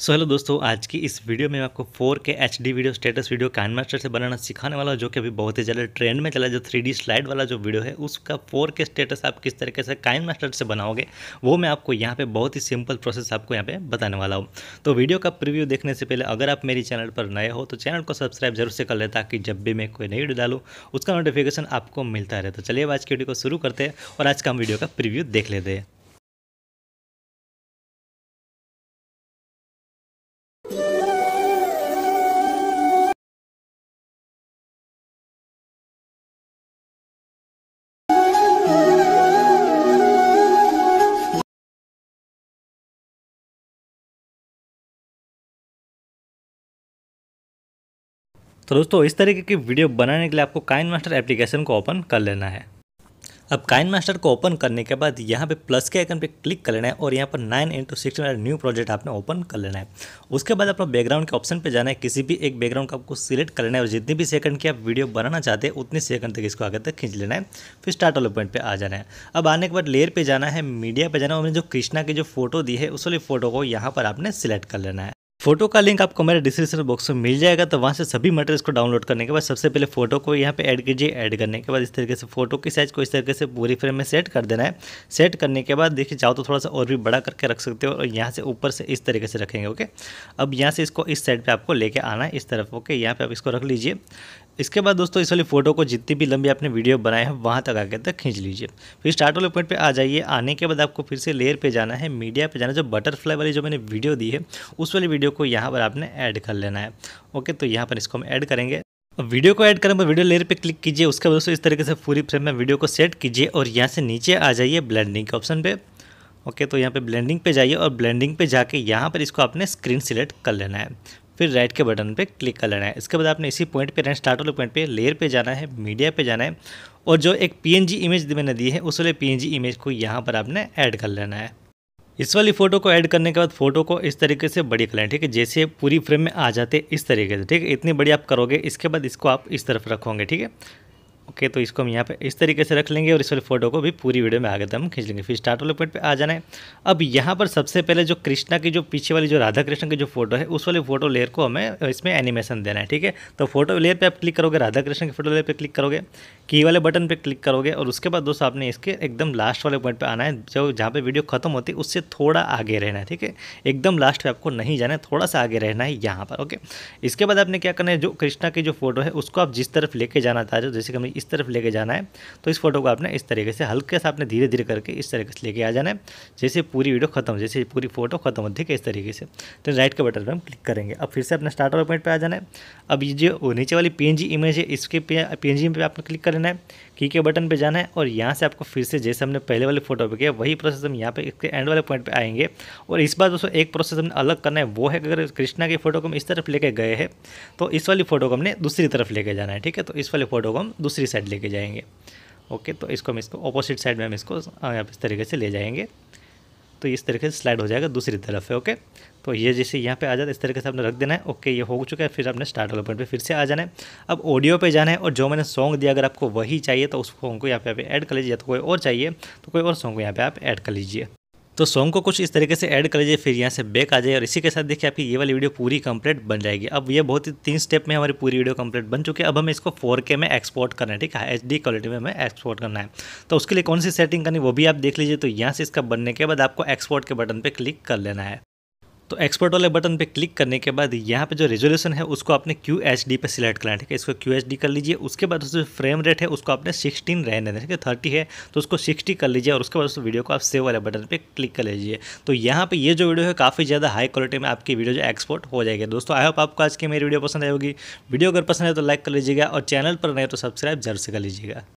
सो so, hello दोस्तों आज की इस वीडियो में मैं आपको 4K HD video status video KineMaster से बनाना सिखाने वाला हूँ जो कि अभी बहुत ही ज़्यादा ट्रेंड में चला जो 3D स्लाइड वाला जो वीडियो है उसका 4K स्टेटस आप किस तरीके से कैन मास्टर से बनाओगे वो मैं आपको यहाँ पे बहुत ही सिंपल प्रोसेस आपको यहाँ पे बताने वाला हूँ तो वीडियो का प्रिव्यू देखने से पहले अगर आप मेरी चैनल पर नए हो तो चैनल को सब्सक्राइब जरूर से कर लें ताकि जब भी मैं कोई नई वीडियो डालूँ उसका नोटिफिकेशन आपको मिलता रहे तो चलिए आज की वीडियो को शुरू करते हैं और आज का हम वीडियो का प्रिव्यू देख लेते हैं तो दोस्तों इस तरीके की वीडियो बनाने के लिए आपको काइन मास्टर एप्लीकेशन को ओपन कर लेना है अब काइन मास्टर को ओपन करने के बाद यहाँ पे प्लस के आइकन पे क्लिक कर लेना है और यहाँ पर nine into six new project आपने ओपन कर लेना है उसके बाद अपना बैकग्राउंड के ऑप्शन पे जाना है किसी भी एक बैकग्राउंड का आपको सिलेक्ट कर लेना है और जितनी भी सेकंड की आप वीडियो बनाना चाहते हैं उतने सेकंड तक इसको आगे तक खींच लेना है फिर स्टार्ट वाले पॉइंट पर आ जाना है अब आने के बाद लेयर पर जाना है मीडिया पर जाना है और जो कृष्णा की जो फोटो दी है उस वाली फोटो को यहाँ पर आपने सिलेक्ट कर लेना है फोटो का लिंक आपको मेरे डिस्क्रिप्शन बॉक्स में मिल जाएगा तो वहाँ से सभी मटेरियल्स को डाउनलोड करने के बाद सबसे पहले फोटो को यहाँ पे ऐड कीजिए ऐड करने के बाद इस तरीके से फोटो की साइज़ को इस तरीके से पूरी फ्रेम में सेट कर देना है सेट करने के बाद देखिए चाहो तो थोड़ा सा और भी बड़ा करके रख सकते हो और यहाँ से ऊपर से इस तरीके से रखेंगे ओके अब यहाँ से इसको इस साइड पर आपको लेके आना है इस तरफ ओके यहाँ पर आप इसको रख लीजिए इसके बाद दोस्तों इस वाली फोटो को जितनी भी लंबी आपने वीडियो बनाए हैं वहाँ तक आगे तक खींच लीजिए फिर स्टार्ट वाले पॉइंट पे आ जाइए आने के बाद आपको फिर से लेयर पे जाना है मीडिया पे जाना जो बटरफ्लाई वाली जो मैंने वीडियो दी है उस वाली वीडियो वीडियो को यहाँ पर आपने ऐड कर लेना है ओके तो यहाँ पर इसको हम ऐड करेंगे अब वीडियो को ऐड करें पर वीडियो लेयर पे क्लिक कीजिए उसके बाद दोस्तों इस तरीके से पूरी फ्रेम में वीडियो को सेट कीजिए और यहाँ से नीचे आ जाइए ब्लेंडिंग के ऑप्शन पे ओके तो यहाँ पे ब्लेंडिंग पे जाइए और ब्लेंडिंग पे जाके यहाँ पर इसको आपने स्क्रीन सिलेक्ट कर लेना है फिर राइट के बटन पर क्लिक कर लेना है इसके बाद आपने इसी पॉइंट पर स्टार्ट वाले पॉइंट पर लेयर पर जाना है मीडिया पर जाना है और जो एक पीएनजी इमेज मैंने दी है उस वाले पीएनजी इमेज को यहाँ पर आपने ऐड कर लेना है इस वाली फ़ोटो को ऐड करने के बाद फोटो को इस तरीके से बड़ी कर लें ठीक है जैसे पूरी फ्रेम में आ जाते इस तरीके से ठीक है इतनी बड़ी आप करोगे इसके बाद इसको आप इस तरफ रखोगे ठीक है ओके तो इसको हम यहाँ पे इस तरीके से रख लेंगे और इस वाले फोटो को भी पूरी वीडियो में आगे तक हम खींच लेंगे फिर स्टार्ट वाले पॉइंट पे आ जाना है अब यहाँ पर सबसे पहले जो कृष्णा की जो पीछे वाली जो राधा कृष्ण की जो फोटो है उस वाली फोटो लेयर को हमें इसमें एनिमेशन देना है ठीक है तो फोटो लेयर पर आप क्लिक करोगे राधा कृष्ण की फोटो लेयर पर क्लिक करोगे की वाले बटन पर क्लिक करोगे और उसके बाद दोस्तों आपने इसके एकदम लास्ट वाले पॉइंट पर आना है जो जहाँ पर वीडियो खत्म होती है उससे थोड़ा आगे रहना है ठीक है एकदम लास्ट पर आपको नहीं जाना है थोड़ा सा आगे रहना है यहाँ पर ओके इसके बाद आपने क्या करना है जो कृष्णा की जो फोटो है उसको आप जिस तरफ लेके जाना था हो जैसे कि हम इस तरफ लेके जाना है तो इस फोटो को आपने इस तरीके से हल्के से आपने धीरे धीरे करके इस तरीके से लेके आ जाना है जैसे पूरी वीडियो खत्म जैसे पूरी फोटो खत्म होती है इस तरीके से तो राइट के बटन पर हम क्लिक करेंगे अब फिर से अपने स्टार्ट पॉइंट पर आ जाना है अब ये जो नीचे वाली पी इमेज है इसके पी एन पे आपने क्लिक कर लेना है की के बटन पे जाना है और यहाँ से आपको फिर से जैसे हमने पहले वाले फोटो पे किया वही प्रोसेस हम यहाँ पे इसके एंड वाले पॉइंट पे आएंगे और इस बार दोस्तों एक प्रोसेस हमने अलग करना है वो है अगर कृष्णा की फ़ोटो को हम इस तरफ लेके गए हैं तो इस वाली फ़ोटो को हमने दूसरी तरफ लेके जाना है ठीक है तो इस वाले फ़ोटो को हम दूसरी साइड लेके जाएंगे ओके तो इसको हम इसको अपोजिट साइड में हम इसको इस तरीके से ले जाएंगे तो इस तरीके से स्लाइड हो जाएगा दूसरी तरफ है ओके तो ये जैसे यहाँ पे आ जाता है इस तरीके से आपने रख देना है ओके ये हो चुका है फिर आपने स्टार्ट वाले पॉइंट पे फिर से आ जाना है अब ऑडियो पे जाना है और जो मैंने सॉन्ग दिया अगर आपको वही चाहिए तो उस सॉन्ग को यहाँ पे आप ऐड कर लीजिए या तो कोई और चाहिए तो कोई और सॉन्ग को यहाँ पे आप ऐड कर लीजिए तो सॉन्ग को कुछ इस तरीके से ऐड कर लीजिए फिर यहाँ से बैक आ जाए और इसी के साथ देखिए आपकी ये वाली वीडियो पूरी कंप्लीट बन जाएगी अब ये बहुत ही तीन स्टेप में हमारी पूरी वीडियो कंप्लीट बन चुकी है अब हमें इसको फोर में एक्सपोर्ट करना है ठीक है एच क्वालिटी में हमें एक्सपोर्ट करना है तो उसके लिए कौन सी सेटिंग करनी वो भी आप देख लीजिए तो यहाँ से इसका बनने के बाद आपको एक्सपोर्ट के बटन पर क्लिक कर लेना है तो एक्सपोर्ट वाले बटन पे क्लिक करने के बाद यहाँ पे जो रेजोल्यूशन है उसको आपने क्यू एच डी पर सिलेक्ट करना है ठीक है इसको क्यू एच डी कर लीजिए उसके बाद उसमें फ्रेम रेट है उसको आपने सिक्सटीन रहने देना ठीक है थर्टी है तो उसको सिक्सटी कर लीजिए और उसके बाद उस वीडियो को आप सेव वाले बटन पर क्लिक कर लीजिए तो यहाँ पर ये जो वीडियो है काफ़ी ज़्यादा हाई क्वालिटी में आपकी वीडियो जो एक्सपोर्ट हो जाएगी दोस्तों आई होप आपको आज की मेरी वीडियो पसंद आएगी वीडियो अगर पसंद है तो लाइक कर लीजिएगा और चैनल पर नहीं तो सब्सक्राइब जरूर से कर लीजिएगा